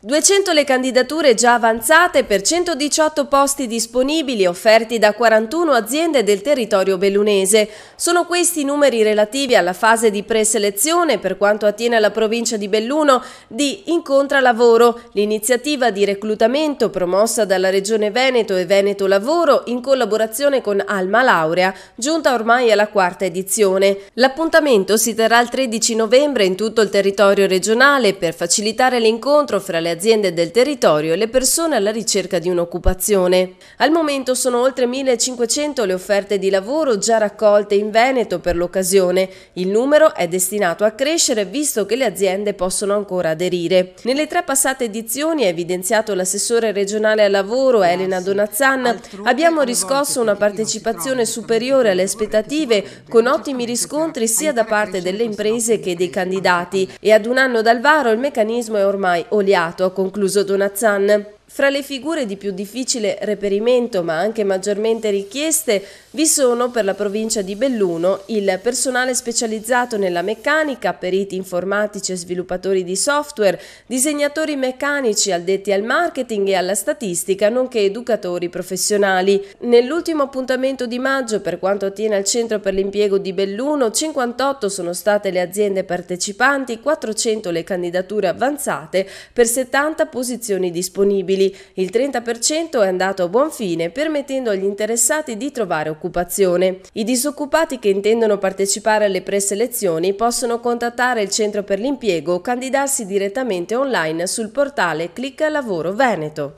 200 le candidature già avanzate per 118 posti disponibili offerti da 41 aziende del territorio bellunese. Sono questi i numeri relativi alla fase di preselezione per quanto attiene alla provincia di Belluno di Incontra Lavoro, l'iniziativa di reclutamento promossa dalla Regione Veneto e Veneto Lavoro in collaborazione con Alma Laurea, giunta ormai alla quarta edizione. L'appuntamento si terrà il 13 novembre in tutto il territorio regionale per facilitare l'incontro fra le le aziende del territorio e le persone alla ricerca di un'occupazione. Al momento sono oltre 1500 le offerte di lavoro già raccolte in Veneto per l'occasione. Il numero è destinato a crescere visto che le aziende possono ancora aderire. Nelle tre passate edizioni, ha evidenziato l'assessore regionale al lavoro ah, Elena Donazzan, abbiamo riscosso una partecipazione superiore alle aspettative con ottimi riscontri sia da parte delle imprese che dei candidati e ad un anno dal varo il meccanismo è ormai oliato stato, ha concluso Donazzan. Fra le figure di più difficile reperimento ma anche maggiormente richieste vi sono per la provincia di Belluno il personale specializzato nella meccanica, periti informatici e sviluppatori di software, disegnatori meccanici addetti al marketing e alla statistica, nonché educatori professionali. Nell'ultimo appuntamento di maggio per quanto attiene al Centro per l'impiego di Belluno 58 sono state le aziende partecipanti, 400 le candidature avanzate per 70 posizioni disponibili disponibili, il 30% è andato a buon fine permettendo agli interessati di trovare occupazione. I disoccupati che intendono partecipare alle preselezioni possono contattare il Centro per l'impiego o candidarsi direttamente online sul portale Clicca Lavoro Veneto.